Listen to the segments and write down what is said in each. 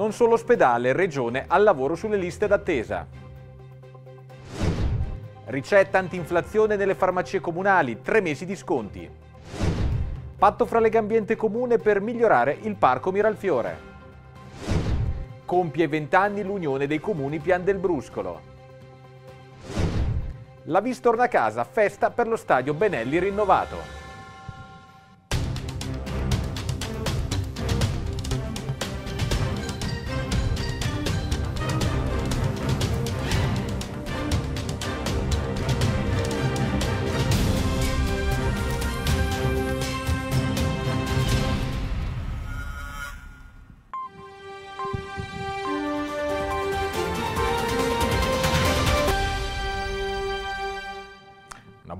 non solo ospedale e regione al lavoro sulle liste d'attesa. Ricetta antinflazione nelle farmacie comunali, tre mesi di sconti. Patto fra Legambiente Comune per migliorare il parco Miralfiore. Compie vent'anni l'Unione dei Comuni Pian del Bruscolo. La Vistorna a casa, festa per lo stadio Benelli rinnovato.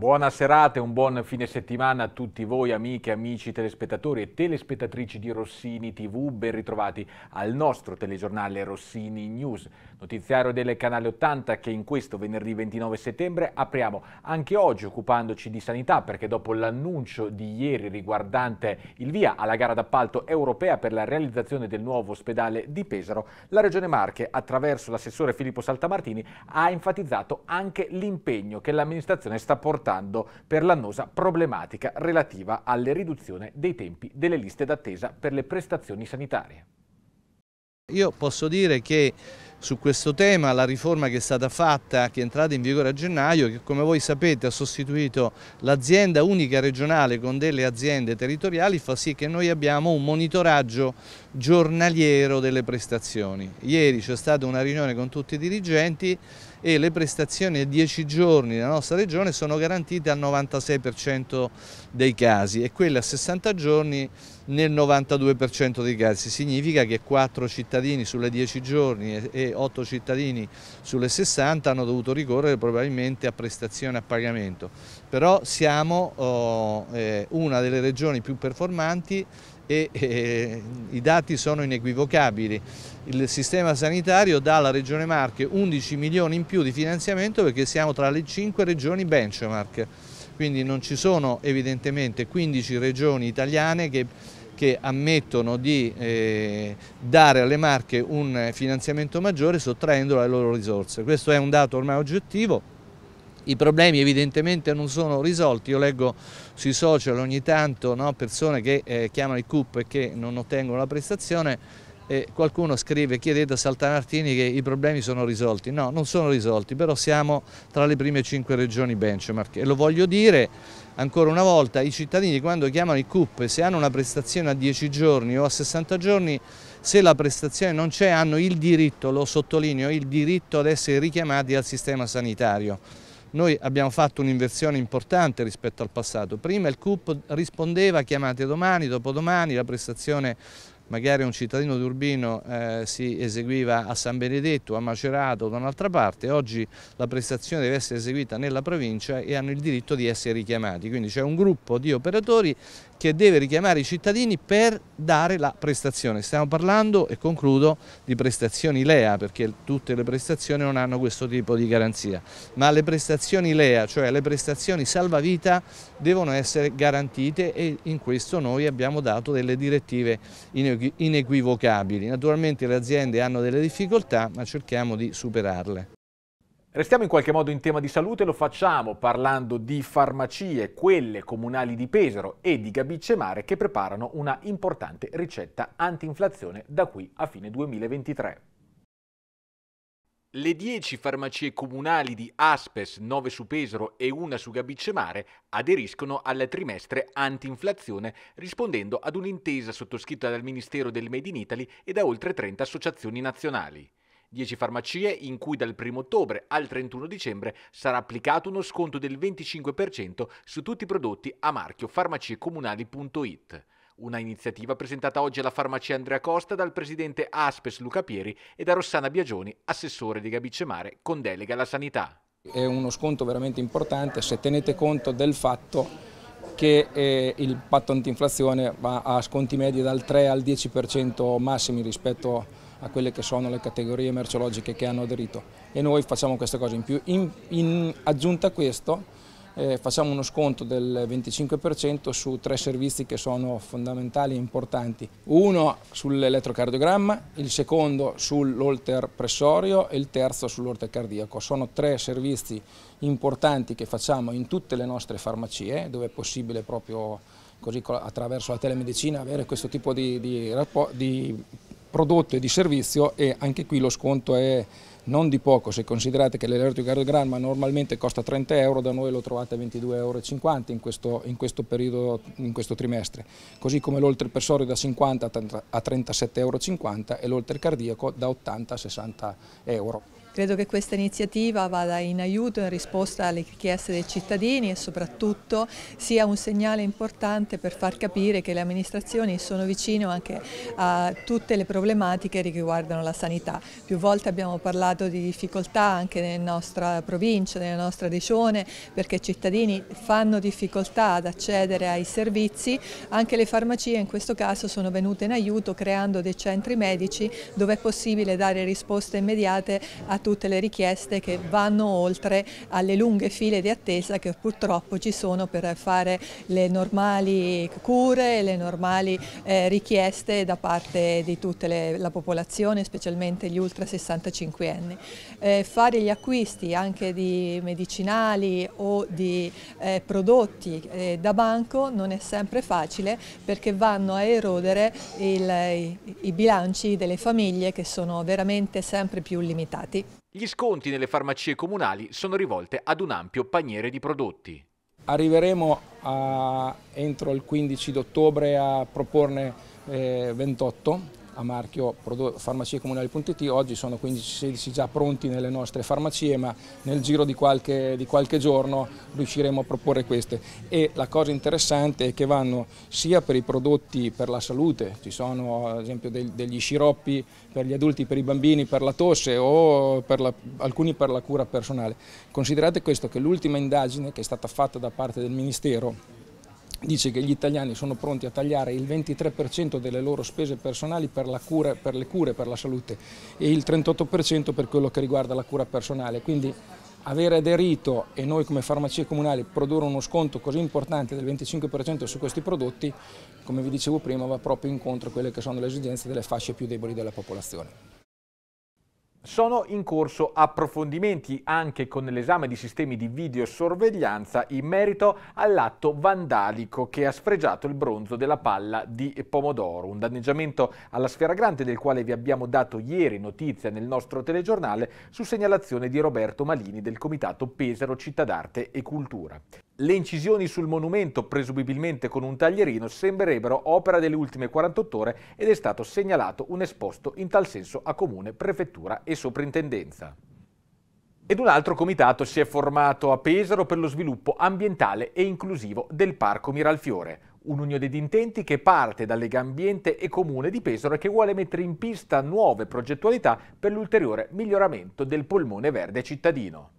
buona serata e un buon fine settimana a tutti voi amiche, amici telespettatori e telespettatrici di Rossini TV, ben ritrovati al nostro telegiornale Rossini News, notiziario del canale 80 che in questo venerdì 29 settembre apriamo anche oggi occupandoci di sanità perché dopo l'annuncio di ieri riguardante il via alla gara d'appalto europea per la realizzazione del nuovo ospedale di Pesaro, la Regione Marche attraverso l'assessore Filippo Saltamartini ha enfatizzato anche l'impegno che l'amministrazione sta portando votando per l'annosa problematica relativa alla riduzione dei tempi delle liste d'attesa per le prestazioni sanitarie. Io posso dire che su questo tema la riforma che è stata fatta, che è entrata in vigore a gennaio, che come voi sapete ha sostituito l'azienda unica regionale con delle aziende territoriali, fa sì che noi abbiamo un monitoraggio giornaliero delle prestazioni. Ieri c'è stata una riunione con tutti i dirigenti e le prestazioni a 10 giorni nella nostra regione sono garantite al 96% dei casi e quelle a 60 giorni nel 92% dei casi. Significa che 4 cittadini sulle 10 giorni e 8 cittadini sulle 60 hanno dovuto ricorrere probabilmente a prestazioni a pagamento. Però siamo oh, eh, una delle regioni più performanti e, e, i dati sono inequivocabili. Il sistema sanitario dà alla Regione Marche 11 milioni in più di finanziamento perché siamo tra le 5 regioni benchmark, quindi non ci sono evidentemente 15 regioni italiane che, che ammettono di eh, dare alle Marche un finanziamento maggiore sottraendolo alle loro risorse. Questo è un dato ormai oggettivo i problemi evidentemente non sono risolti, io leggo sui social ogni tanto no, persone che eh, chiamano il CUP e che non ottengono la prestazione e qualcuno scrive chiedete a Saltanartini che i problemi sono risolti, no non sono risolti però siamo tra le prime cinque regioni benchmark e lo voglio dire ancora una volta i cittadini quando chiamano il CUP se hanno una prestazione a 10 giorni o a 60 giorni se la prestazione non c'è hanno il diritto, lo sottolineo, il diritto ad essere richiamati al sistema sanitario noi abbiamo fatto un'inversione importante rispetto al passato. Prima il CUP rispondeva chiamate domani, dopodomani, la prestazione magari un cittadino di Urbino eh, si eseguiva a San Benedetto, a Macerato o da un'altra parte, oggi la prestazione deve essere eseguita nella provincia e hanno il diritto di essere richiamati, quindi c'è un gruppo di operatori che deve richiamare i cittadini per dare la prestazione. Stiamo parlando, e concludo, di prestazioni LEA, perché tutte le prestazioni non hanno questo tipo di garanzia, ma le prestazioni LEA, cioè le prestazioni salvavita, devono essere garantite e in questo noi abbiamo dato delle direttive inequivocabili. Naturalmente le aziende hanno delle difficoltà, ma cerchiamo di superarle. Restiamo in qualche modo in tema di salute, lo facciamo parlando di farmacie, quelle comunali di Pesaro e di Gabicce Mare che preparano una importante ricetta antinflazione da qui a fine 2023. Le 10 farmacie comunali di Aspes, 9 su Pesaro e una su Gabicemare aderiscono al trimestre antinflazione rispondendo ad un'intesa sottoscritta dal Ministero del Made in Italy e da oltre 30 associazioni nazionali. 10 farmacie in cui dal 1 ottobre al 31 dicembre sarà applicato uno sconto del 25% su tutti i prodotti a marchio farmaciecomunali.it. Una iniziativa presentata oggi alla farmacia Andrea Costa dal presidente Aspes Luca Pieri e da Rossana Biagioni, assessore di Gabicemare con delega alla sanità. È uno sconto veramente importante se tenete conto del fatto che eh, il patto antinflazione va a sconti medi dal 3 al 10% massimi rispetto a a quelle che sono le categorie merceologiche che hanno aderito e noi facciamo queste cose in più. In, in aggiunta a questo eh, facciamo uno sconto del 25% su tre servizi che sono fondamentali e importanti. Uno sull'elettrocardiogramma, il secondo sull'olter pressorio e il terzo sull'olter cardiaco. Sono tre servizi importanti che facciamo in tutte le nostre farmacie dove è possibile proprio così attraverso la telemedicina avere questo tipo di, di, di prodotto e di servizio e anche qui lo sconto è non di poco, se considerate che l'elettrocardiogramma normalmente costa 30 euro, da noi lo trovate a 22,50 euro in questo, in questo periodo, in questo trimestre, così come l'oltrepersorio da 50 a 37,50 euro e l'oltrecardiaco da 80 a 60 euro. Credo che questa iniziativa vada in aiuto in risposta alle richieste dei cittadini e soprattutto sia un segnale importante per far capire che le amministrazioni sono vicine anche a tutte le problematiche che riguardano la sanità. Più volte abbiamo parlato di difficoltà anche nella nostra provincia, nella nostra regione, perché i cittadini fanno difficoltà ad accedere ai servizi, anche le farmacie in questo caso sono venute in aiuto creando dei centri medici dove è possibile dare risposte immediate a tutte le richieste che vanno oltre alle lunghe file di attesa che purtroppo ci sono per fare le normali cure, le normali eh, richieste da parte di tutta la popolazione, specialmente gli ultra 65 anni. Eh, fare gli acquisti anche di medicinali o di eh, prodotti eh, da banco non è sempre facile perché vanno a erodere il, i, i bilanci delle famiglie che sono veramente sempre più limitati. Gli sconti nelle farmacie comunali sono rivolte ad un ampio paniere di prodotti. Arriveremo a, entro il 15 di ottobre a proporne eh, 28 a marchio farmaciecomunali.it, oggi sono 15-16 già pronti nelle nostre farmacie, ma nel giro di qualche, di qualche giorno riusciremo a proporre queste. E la cosa interessante è che vanno sia per i prodotti per la salute, ci sono ad esempio degli sciroppi per gli adulti, per i bambini, per la tosse o per la, alcuni per la cura personale. Considerate questo che l'ultima indagine che è stata fatta da parte del Ministero dice che gli italiani sono pronti a tagliare il 23% delle loro spese personali per, cura, per, le cure, per la salute e il 38% per quello che riguarda la cura personale. Quindi avere aderito e noi come farmacie comunali produrre uno sconto così importante del 25% su questi prodotti, come vi dicevo prima, va proprio incontro a quelle che sono le esigenze delle fasce più deboli della popolazione. Sono in corso approfondimenti anche con l'esame di sistemi di videosorveglianza in merito all'atto vandalico che ha sfregiato il bronzo della palla di pomodoro, un danneggiamento alla sfera grande del quale vi abbiamo dato ieri notizia nel nostro telegiornale su segnalazione di Roberto Malini del Comitato Pesaro Città d'Arte e Cultura. Le incisioni sul monumento, presumibilmente con un taglierino, sembrerebbero opera delle ultime 48 ore ed è stato segnalato un esposto in tal senso a Comune, Prefettura e Soprintendenza. Ed un altro comitato si è formato a Pesaro per lo sviluppo ambientale e inclusivo del Parco Miralfiore, un'unione di intenti che parte da Legambiente e Comune di Pesaro e che vuole mettere in pista nuove progettualità per l'ulteriore miglioramento del polmone verde cittadino.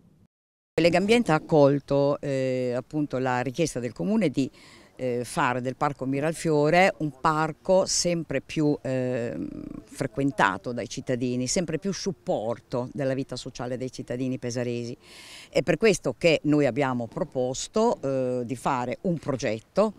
Legambiente ha accolto eh, appunto, la richiesta del Comune di eh, fare del Parco Miralfiore un parco sempre più eh, frequentato dai cittadini, sempre più supporto della vita sociale dei cittadini pesaresi. È per questo che noi abbiamo proposto eh, di fare un progetto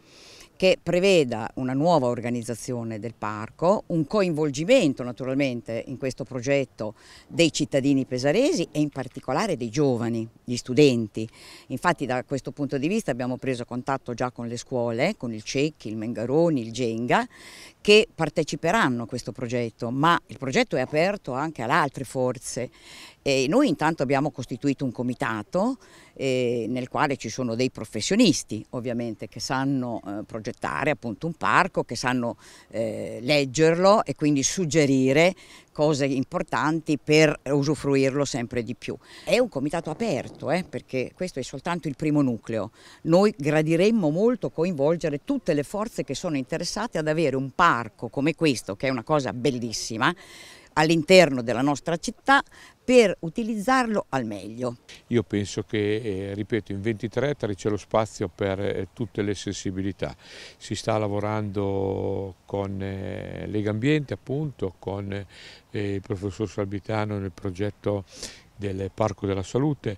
che preveda una nuova organizzazione del parco, un coinvolgimento naturalmente in questo progetto dei cittadini pesaresi e in particolare dei giovani, gli studenti. Infatti da questo punto di vista abbiamo preso contatto già con le scuole, con il Cecchi, il Mengaroni, il Genga, che parteciperanno a questo progetto, ma il progetto è aperto anche ad altre forze e noi intanto abbiamo costituito un comitato eh, nel quale ci sono dei professionisti ovviamente che sanno eh, progettare appunto un parco, che sanno eh, leggerlo e quindi suggerire cose importanti per usufruirlo sempre di più. È un comitato aperto eh, perché questo è soltanto il primo nucleo. Noi gradiremmo molto coinvolgere tutte le forze che sono interessate ad avere un parco come questo che è una cosa bellissima all'interno della nostra città per utilizzarlo al meglio. Io penso che, eh, ripeto, in 23 ettari c'è lo spazio per eh, tutte le sensibilità. Si sta lavorando con eh, Lega Ambiente, appunto, con eh, il professor Salvitano nel progetto del Parco della Salute,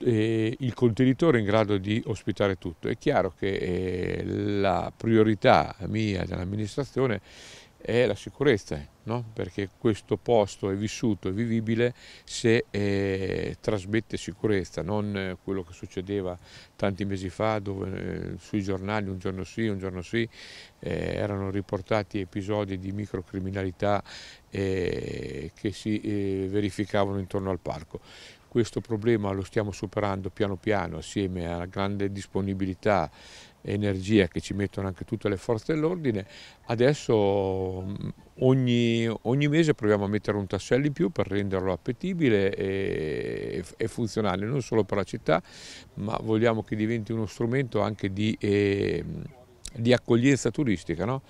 il contenitore è in grado di ospitare tutto. È chiaro che la priorità mia dell'amministrazione è la sicurezza, no? perché questo posto è vissuto, e vivibile se eh, trasmette sicurezza, non eh, quello che succedeva tanti mesi fa dove eh, sui giornali un giorno sì, un giorno sì, eh, erano riportati episodi di microcriminalità eh, che si eh, verificavano intorno al parco. Questo problema lo stiamo superando piano piano assieme alla grande disponibilità energia che ci mettono anche tutte le forze dell'ordine, adesso mm, ogni, ogni, mese proviamo a mettere un tassello in più per renderlo appetibile e, e, funzionale, non solo per la città, ma vogliamo che diventi uno strumento anche di, eh, di accoglienza turistica. No?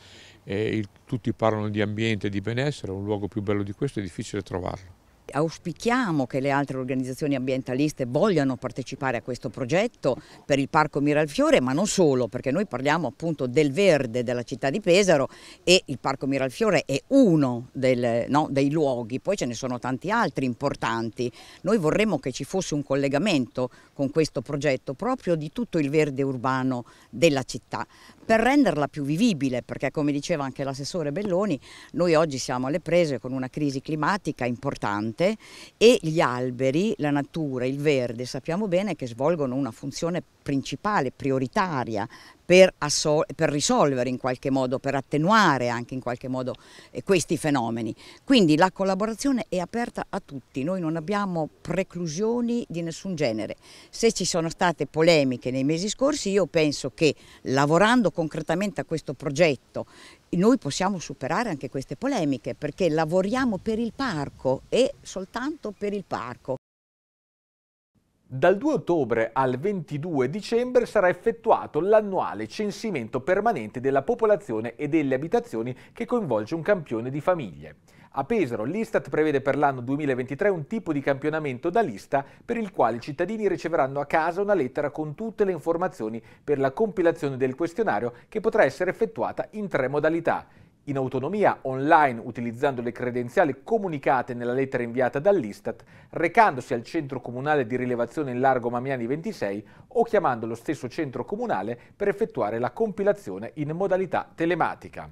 Il, tutti parlano di ambiente, di benessere, un luogo più bello di questo è difficile trovarlo auspichiamo che le altre organizzazioni ambientaliste vogliano partecipare a questo progetto per il Parco Miralfiore, ma non solo, perché noi parliamo appunto del verde della città di Pesaro e il Parco Miralfiore è uno del, no, dei luoghi, poi ce ne sono tanti altri importanti. Noi vorremmo che ci fosse un collegamento con questo progetto proprio di tutto il verde urbano della città, per renderla più vivibile, perché come diceva anche l'assessore Belloni, noi oggi siamo alle prese con una crisi climatica importante e gli alberi, la natura, il verde, sappiamo bene che svolgono una funzione principale, prioritaria per, per, risolvere in qualche modo, per attenuare anche in qualche modo eh, questi fenomeni. Quindi la collaborazione è aperta a tutti, noi non abbiamo preclusioni di nessun genere. Se ci sono state polemiche nei mesi scorsi io penso che lavorando concretamente a questo progetto noi possiamo superare anche queste polemiche perché lavoriamo per il parco e soltanto per il parco. Dal 2 ottobre al 22 dicembre sarà effettuato l'annuale censimento permanente della popolazione e delle abitazioni che coinvolge un campione di famiglie. A Pesaro l'Istat prevede per l'anno 2023 un tipo di campionamento da lista per il quale i cittadini riceveranno a casa una lettera con tutte le informazioni per la compilazione del questionario che potrà essere effettuata in tre modalità in autonomia online utilizzando le credenziali comunicate nella lettera inviata dall'Istat, recandosi al centro comunale di rilevazione in largo Mamiani 26 o chiamando lo stesso centro comunale per effettuare la compilazione in modalità telematica.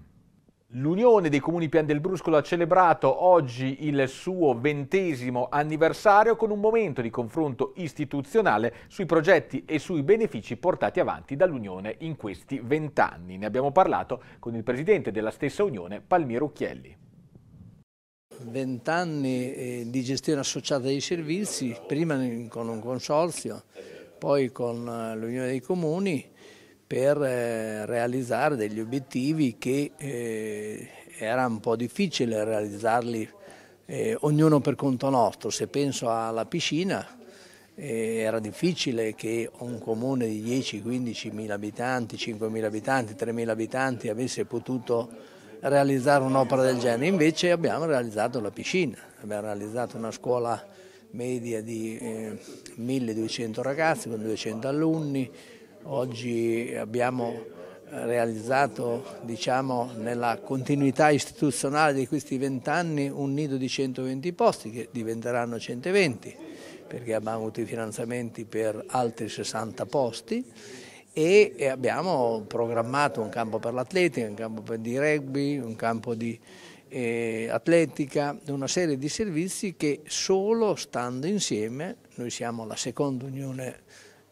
L'Unione dei Comuni Pian del Bruscolo ha celebrato oggi il suo ventesimo anniversario con un momento di confronto istituzionale sui progetti e sui benefici portati avanti dall'Unione in questi vent'anni. Ne abbiamo parlato con il presidente della stessa Unione, Palmiero Chielli. Vent'anni eh, di gestione associata dei servizi, prima con un consorzio, poi con eh, l'Unione dei Comuni, per eh, realizzare degli obiettivi che eh, era un po' difficile realizzarli eh, ognuno per conto nostro. Se penso alla piscina eh, era difficile che un comune di 10-15 mila abitanti, 5 mila abitanti, 3 mila abitanti avesse potuto realizzare un'opera del genere, invece abbiamo realizzato la piscina, abbiamo realizzato una scuola media di 1200 eh, ragazzi con 200 alunni, Oggi abbiamo eh, realizzato diciamo, nella continuità istituzionale di questi vent'anni un nido di 120 posti che diventeranno 120 perché abbiamo avuto i finanziamenti per altri 60 posti e abbiamo programmato un campo per l'atletica, un campo di rugby, un campo di eh, atletica, una serie di servizi che solo stando insieme, noi siamo la seconda unione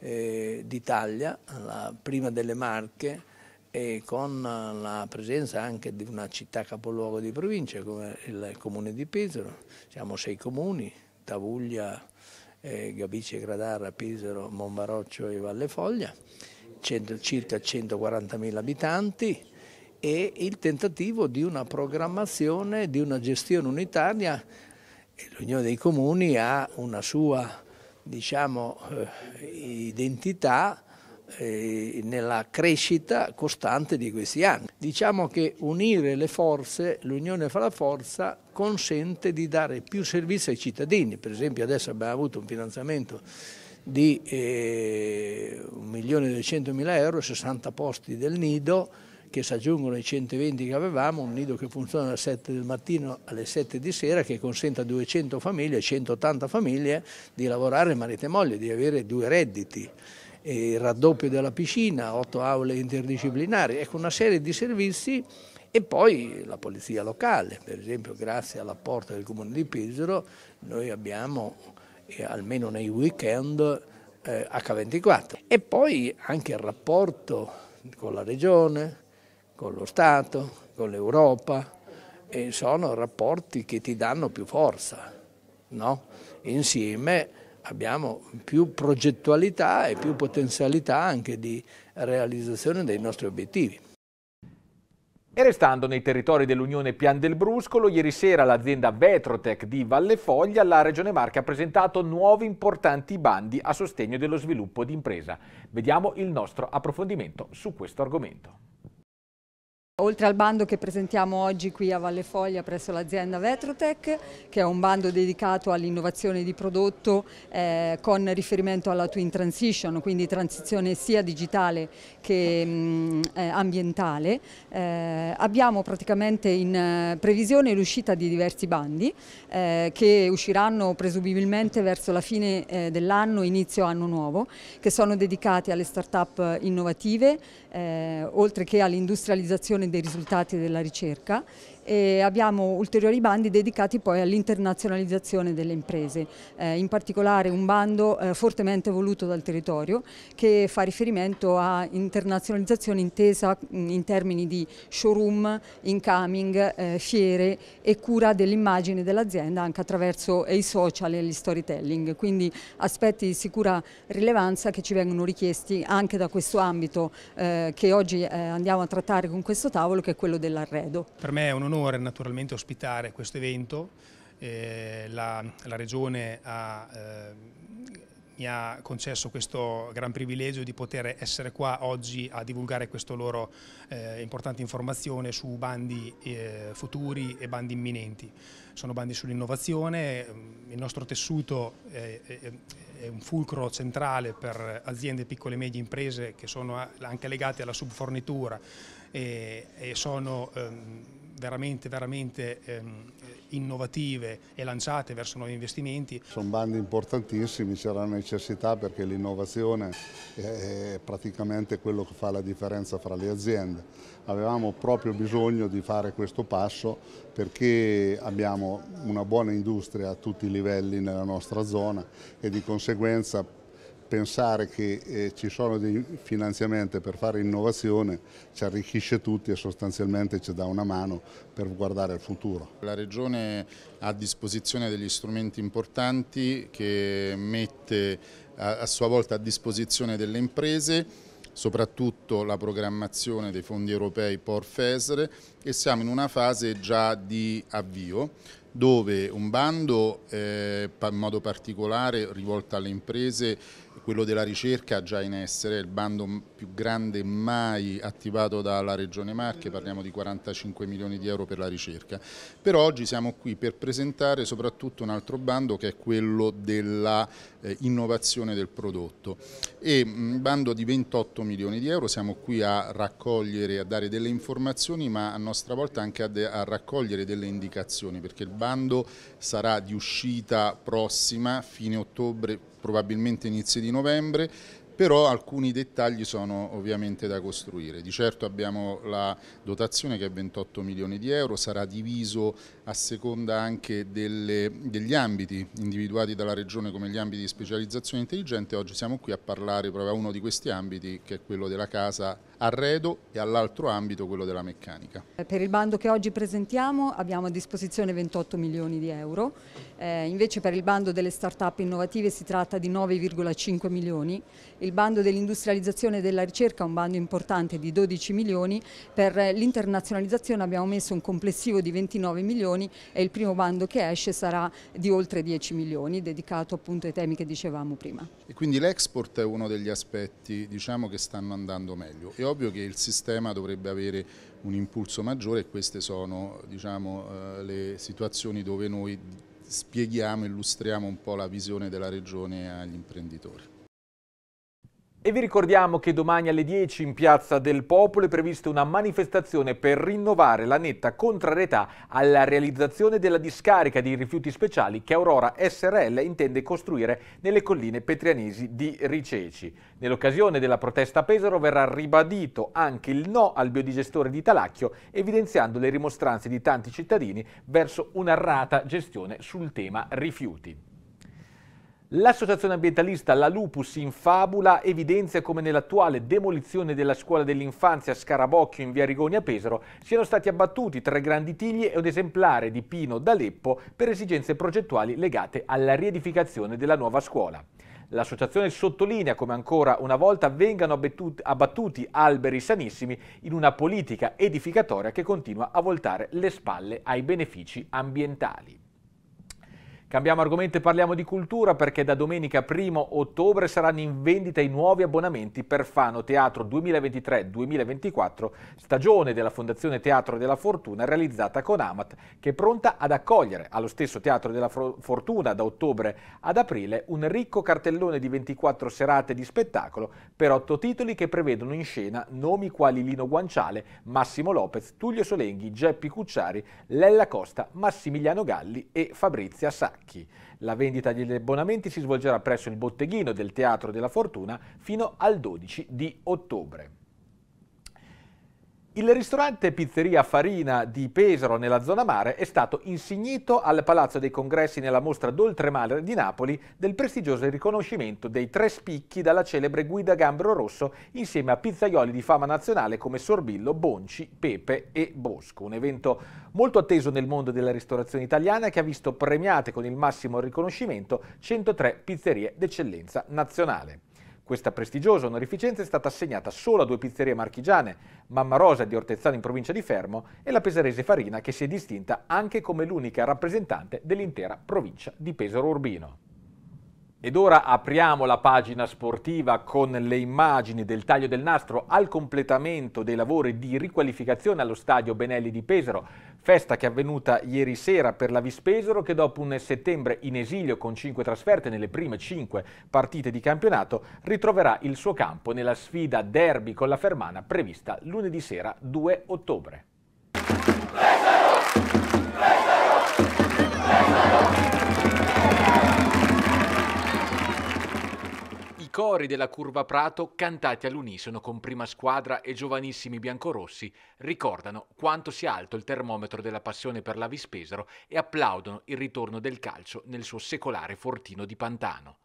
eh, d'Italia, la prima delle Marche, e con la presenza anche di una città capoluogo di provincia come il comune di Pesaro. Siamo sei comuni, Tavuglia, eh, Gabice, Gradara, Pesaro, Monbaroccio e Valle Foglia, cento, circa 140.000 abitanti e il tentativo di una programmazione, di una gestione unitaria. L'Unione dei Comuni ha una sua diciamo, eh, identità eh, nella crescita costante di questi anni. Diciamo che unire le forze, l'unione fra la forza, consente di dare più servizi ai cittadini. Per esempio adesso abbiamo avuto un finanziamento di eh, 1.200.000 euro, 60 posti del nido, che si aggiungono ai 120 che avevamo, un nido che funziona alle 7 del mattino alle 7 di sera che consente a 200 famiglie, 180 famiglie di lavorare marito e moglie, di avere due redditi il raddoppio della piscina, otto aule interdisciplinari, ecco una serie di servizi e poi la polizia locale, per esempio grazie all'apporto del comune di Pizzero noi abbiamo eh, almeno nei weekend eh, H24 e poi anche il rapporto con la regione, con lo Stato, con l'Europa e sono rapporti che ti danno più forza. No? Insieme abbiamo più progettualità e più potenzialità anche di realizzazione dei nostri obiettivi. E restando nei territori dell'Unione Pian del Bruscolo, ieri sera l'azienda Vetrotec di Vallefoglia, la Regione Marche ha presentato nuovi importanti bandi a sostegno dello sviluppo d'impresa. Vediamo il nostro approfondimento su questo argomento. Oltre al bando che presentiamo oggi qui a Valle Foglia presso l'azienda Vetrotech, che è un bando dedicato all'innovazione di prodotto eh, con riferimento alla Twin Transition, quindi transizione sia digitale che mh, mm, eh, ambientale, eh, abbiamo praticamente in eh, previsione l'uscita di diversi bandi eh, che usciranno presumibilmente verso la fine eh, dell'anno, inizio anno nuovo, che sono dedicati alle start-up innovative, oltre che all'industrializzazione presentazione dei risultati della ricerca e abbiamo ulteriori bandi dedicati poi all'internazionalizzazione delle imprese, eh, in particolare un bando eh, fortemente voluto dal territorio che fa riferimento a internazionalizzazione intesa in termini di showroom, incoming, eh, fiere e cura dell'immagine dell'azienda anche attraverso eh, i social e gli storytelling, quindi aspetti di sicura rilevanza che ci vengono richiesti anche da questo ambito eh, che oggi eh, andiamo a trattare con questo tavolo che è quello dell'arredo. Per me è un onore naturalmente ospitare questo evento, eh, la, la, Regione ha... Eh, mi ha concesso questo gran privilegio di poter essere qua oggi a divulgare questa loro eh, importante informazione su bandi eh, futuri e bandi imminenti. Sono bandi sull'innovazione, mm, il nostro tessuto è, è, è, un fulcro centrale per aziende, piccole e medie imprese che sono anche legate alla subfornitura e, e sono ehm, veramente, veramente ehm, innovative e lanciate verso nuovi investimenti. Sono bandi importantissimi, c'è la necessità perché l'innovazione è praticamente quello che fa la differenza fra le aziende. Avevamo proprio bisogno di fare questo passo perché abbiamo una buona industria a tutti i livelli nella nostra zona e di conseguenza pensare che eh, ci sono dei finanziamenti per fare innovazione ci arricchisce tutti e sostanzialmente ci dà una mano per guardare al futuro. La Regione ha a disposizione degli strumenti importanti che mette a, a sua volta a disposizione delle imprese soprattutto la programmazione dei fondi europei POR FESR e siamo in una fase già di avvio dove un bando eh, in modo particolare rivolto alle imprese, quello della ricerca già in essere, il bando più grande mai attivato dalla Regione Marche, parliamo di 45 milioni di euro per la ricerca. Per oggi siamo qui per presentare soprattutto un altro bando che è quello dell'innovazione eh, del prodotto e un mm, bando di 28 milioni di euro, siamo qui a raccogliere, a dare delle informazioni ma a nostra volta anche a, a raccogliere delle indicazioni perché il bando bando sarà di uscita prossima, fine ottobre, probabilmente inizio di novembre, però alcuni dettagli sono ovviamente da costruire. Di certo abbiamo la dotazione che è 28 milioni di euro, sarà diviso a seconda anche delle, degli ambiti individuati dalla Regione come gli ambiti di specializzazione intelligente. Oggi siamo qui a parlare proprio a uno di questi ambiti che è quello della casa arredo e all'altro ambito quello della meccanica. Per il bando che oggi presentiamo abbiamo a disposizione 28 milioni di euro, eh, invece per il bando delle start-up innovative si tratta di 9,5 milioni il bando dell'industrializzazione e della ricerca, un bando importante di 12 milioni, per l'internazionalizzazione abbiamo messo un complessivo di 29 milioni e il primo bando che esce sarà di oltre 10 milioni, dedicato appunto ai temi che dicevamo prima. E quindi l'export è uno degli aspetti diciamo, che stanno andando meglio. È ovvio che il sistema dovrebbe avere un impulso maggiore e queste sono diciamo, eh, le situazioni dove noi spieghiamo, illustriamo un po' la visione della regione agli imprenditori. E vi ricordiamo che domani alle 10 in Piazza del Popolo è prevista una manifestazione per rinnovare la netta contrarietà alla realizzazione della discarica di rifiuti speciali che Aurora SRL intende costruire nelle colline petrianesi di Riceci. Nell'occasione della protesta a Pesaro verrà ribadito anche il no al biodigestore di Talacchio, evidenziando le rimostranze di tanti cittadini verso un'arrata gestione sul tema rifiuti. L'associazione ambientalista La Lupus in Fabula evidenzia come nell'attuale demolizione della scuola dell'infanzia Scarabocchio in via Rigoni a Pesaro siano stati abbattuti tre grandi tigli e un esemplare di pino d'Aleppo per esigenze progettuali legate alla riedificazione della nuova scuola. L'associazione sottolinea come ancora una volta vengano abbattuti alberi sanissimi in una politica edificatoria che continua a voltare le spalle ai benefici ambientali. Cambiamo argomento e parliamo di cultura perché da domenica 1 ottobre saranno in vendita i nuovi abbonamenti per Fano Teatro 2023-2024, stagione della Fondazione Teatro della Fortuna realizzata con Amat, che è pronta ad accogliere allo stesso Teatro della Fortuna da ottobre ad aprile un ricco cartellone di 24 serate di spettacolo per otto titoli che prevedono in scena nomi quali Lino Guanciale, Massimo Lopez, Tullio Solenghi, Geppi Cucciari, Lella Costa, Massimiliano Galli e Fabrizia Sacchi. Sacchi. La vendita degli abbonamenti si svolgerà presso il botteghino del Teatro della Fortuna fino al 12 di ottobre. Il ristorante Pizzeria Farina di Pesaro nella zona mare è stato insignito al Palazzo dei Congressi nella mostra d'oltremare di Napoli del prestigioso riconoscimento dei tre spicchi dalla celebre guida Gambero Rosso insieme a pizzaioli di fama nazionale come Sorbillo, Bonci, Pepe e Bosco. Un evento molto atteso nel mondo della ristorazione italiana che ha visto premiate con il massimo riconoscimento 103 pizzerie d'eccellenza nazionale. Questa prestigiosa onorificenza è stata assegnata solo a due pizzerie marchigiane, Mamma Rosa di Ortezzano in provincia di Fermo e la pesarese Farina che si è distinta anche come l'unica rappresentante dell'intera provincia di Pesaro Urbino. Ed ora apriamo la pagina sportiva con le immagini del taglio del nastro al completamento dei lavori di riqualificazione allo stadio Benelli di Pesaro. Festa che è avvenuta ieri sera per la Vispesero che dopo un settembre in esilio con 5 trasferte nelle prime 5 partite di campionato ritroverà il suo campo nella sfida derby con la Fermana prevista lunedì sera 2 ottobre. cori della Curva Prato, cantati all'unisono con prima squadra e giovanissimi biancorossi, ricordano quanto sia alto il termometro della passione per la Vispesaro e applaudono il ritorno del calcio nel suo secolare fortino di Pantano.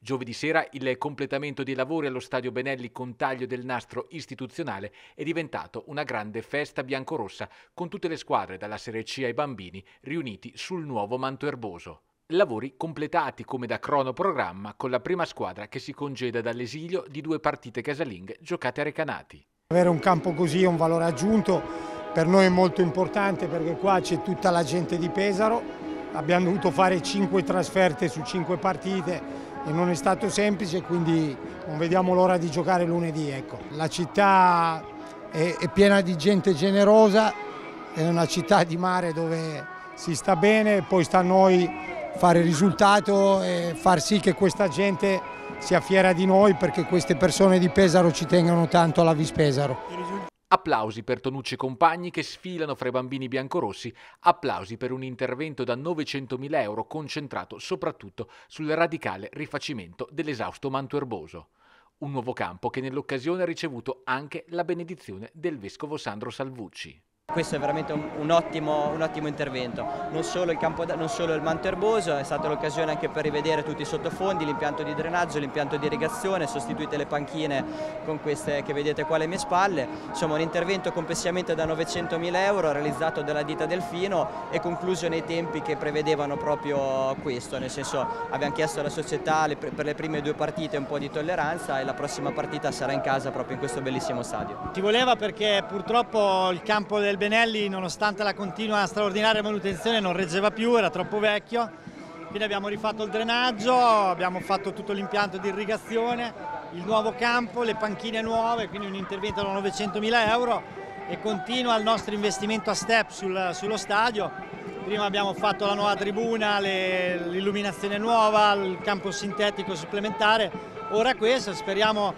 Giovedì sera il completamento dei lavori allo Stadio Benelli con taglio del nastro istituzionale è diventato una grande festa biancorossa con tutte le squadre dalla Serie C ai bambini riuniti sul nuovo manto erboso. Lavori completati come da cronoprogramma con la prima squadra che si congeda dall'esilio di due partite casalinghe giocate a Recanati. Avere un campo così è un valore aggiunto, per noi è molto importante perché qua c'è tutta la gente di Pesaro, abbiamo dovuto fare cinque trasferte su cinque partite e non è stato semplice quindi non vediamo l'ora di giocare lunedì. Ecco. La città è, è piena di gente generosa, è una città di mare dove si sta bene, poi sta a noi fare risultato e far sì che questa gente sia fiera di noi perché queste persone di Pesaro ci tengono tanto alla Vispesaro. Applausi per Tonucci e compagni che sfilano fra i bambini biancorossi, applausi per un intervento da 900.000 euro concentrato soprattutto sul radicale rifacimento dell'esausto manto erboso. Un nuovo campo che nell'occasione ha ricevuto anche la benedizione del vescovo Sandro Salvucci. Questo è veramente un, un, ottimo, un ottimo, intervento, non solo, il campo, non solo il manto erboso, è stata l'occasione anche per rivedere tutti i sottofondi, l'impianto di drenaggio, l'impianto di irrigazione, sostituite le panchine con queste che vedete qua alle mie spalle, insomma un intervento complessivamente da 900.000 euro realizzato dalla ditta Delfino e concluso nei tempi che prevedevano proprio questo, nel senso abbiamo chiesto alla società per le prime due partite un po' di tolleranza e la prossima partita sarà in casa proprio in questo bellissimo stadio. Ti voleva perché purtroppo il campo del Benelli nonostante la continua straordinaria manutenzione non reggeva più, era troppo vecchio, quindi abbiamo rifatto il drenaggio, abbiamo fatto tutto l'impianto di irrigazione, il nuovo campo, le panchine nuove, quindi un intervento da 900 mila euro e continua il nostro investimento a step sul, sullo stadio. Prima abbiamo fatto la nuova tribuna, l'illuminazione nuova, il campo sintetico supplementare, ora questo, speriamo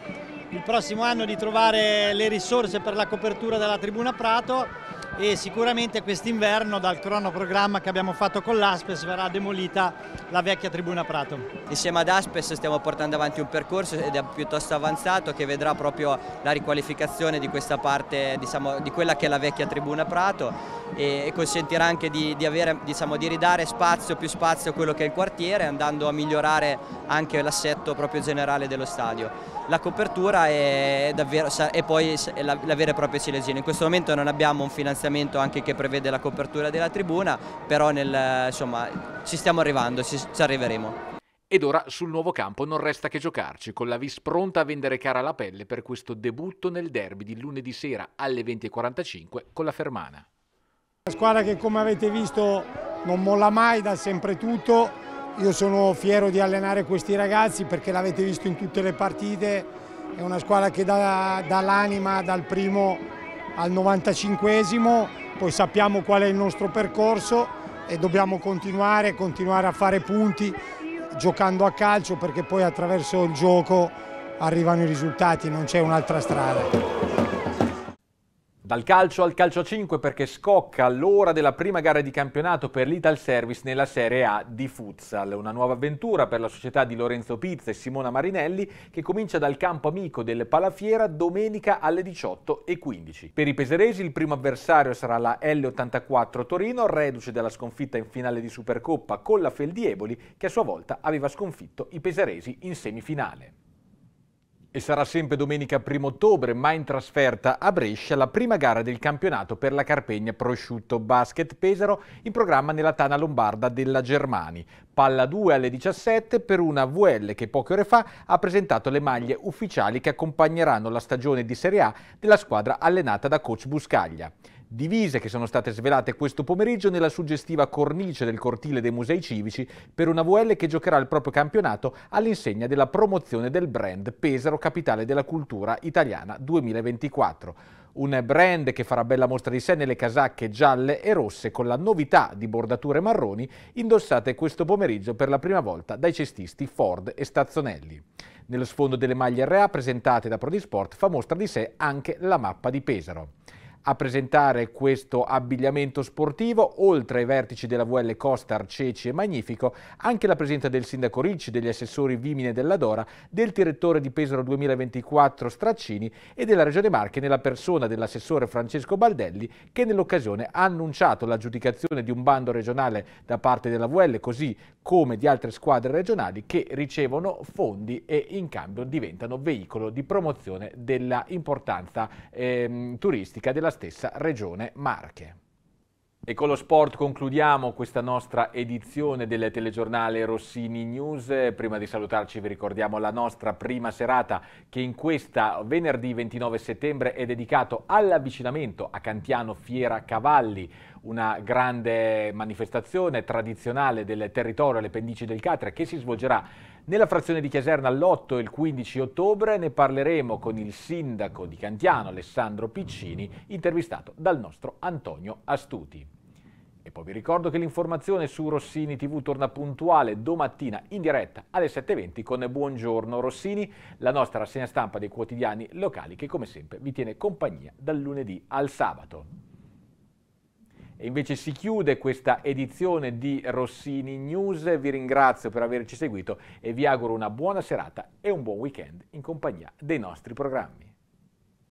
il prossimo anno di trovare le risorse per la copertura della tribuna Prato e sicuramente quest'inverno dal cronoprogramma che abbiamo fatto con l'Aspes verrà demolita la vecchia tribuna Prato. Insieme ad Aspes stiamo portando avanti un percorso ed è piuttosto avanzato che vedrà proprio la riqualificazione di questa parte, diciamo, di quella che è la vecchia tribuna Prato e consentirà anche di, di, avere, diciamo, di ridare spazio, più spazio a quello che è il quartiere andando a migliorare anche l'assetto proprio generale dello stadio. La copertura è, davvero, è poi la, la vera e propria ciliegina, in questo momento non abbiamo un finanziamento finanziamento anche che prevede la copertura della tribuna, però nel, insomma, ci stiamo arrivando, ci, ci arriveremo. Ed ora sul nuovo campo non resta che giocarci, con la Vis pronta a vendere cara la pelle per questo debutto nel derby di lunedì sera alle 20.45 con la Fermana. La squadra che come avete visto non molla mai, dà sempre tutto. Io sono fiero di allenare questi ragazzi perché l'avete visto in tutte le partite. È una squadra che dà, dà l'anima dal primo al 95esimo, poi sappiamo qual è il nostro percorso e dobbiamo continuare, continuare a fare punti giocando a calcio perché poi attraverso il gioco arrivano i risultati, non c'è un'altra strada. Dal calcio al calcio 5 perché scocca l'ora della prima gara di campionato per l'Ital Service nella Serie A di Futsal. Una nuova avventura per la società di Lorenzo Pizza e Simona Marinelli che comincia dal campo amico del Palafiera domenica alle 18.15. Per i peseresi il primo avversario sarà la L84 Torino, reduce dalla sconfitta in finale di Supercoppa con la Feldieboli che a sua volta aveva sconfitto i peseresi in semifinale. E sarà sempre domenica 1 ottobre, ma in trasferta a Brescia, la prima gara del campionato per la Carpegna Prosciutto Basket Pesaro in programma nella Tana Lombarda della Germani. Palla 2 alle 17 per una VL che poche ore fa ha presentato le maglie ufficiali che accompagneranno la stagione di Serie A della squadra allenata da coach Buscaglia divise che sono state svelate questo pomeriggio nella suggestiva cornice del cortile dei musei civici per una VL che giocherà il proprio campionato all'insegna della promozione del brand Pesaro Capitale della Cultura Italiana 2024 un brand che farà bella mostra di sé nelle casacche gialle e rosse con la novità di bordature marroni indossate questo pomeriggio per la prima volta dai cestisti Ford e Stazzonelli. Nello sfondo delle maglie RA presentate da Prodisport fa mostra di sé anche la mappa di Pesaro a presentare questo abbigliamento sportivo, oltre ai vertici della VL Costa, Arceci e Magnifico, anche la presenza del sindaco Ricci, degli assessori Vimine della Dora, del direttore di Pesaro 2024 Straccini e della Regione Marche nella persona dell'assessore Francesco Baldelli che nell'occasione ha annunciato l'aggiudicazione di un bando regionale da parte della VL, così come di altre squadre regionali che ricevono fondi e in cambio diventano veicolo di promozione della importanza ehm, turistica della stessa regione Marche. E con lo sport concludiamo questa nostra edizione del telegiornale Rossini News. Prima di salutarci vi ricordiamo la nostra prima serata che in questa venerdì 29 settembre è dedicato all'avvicinamento a Cantiano Fiera Cavalli, una grande manifestazione tradizionale del territorio alle pendici del Catria che si svolgerà nella frazione di Chiaserna l'8 e il 15 ottobre ne parleremo con il sindaco di Cantiano Alessandro Piccini, intervistato dal nostro Antonio Astuti. E poi vi ricordo che l'informazione su Rossini TV torna puntuale domattina in diretta alle 7.20 con Buongiorno Rossini, la nostra rassegna stampa dei quotidiani locali che come sempre vi tiene compagnia dal lunedì al sabato. E invece si chiude questa edizione di Rossini News, vi ringrazio per averci seguito e vi auguro una buona serata e un buon weekend in compagnia dei nostri programmi.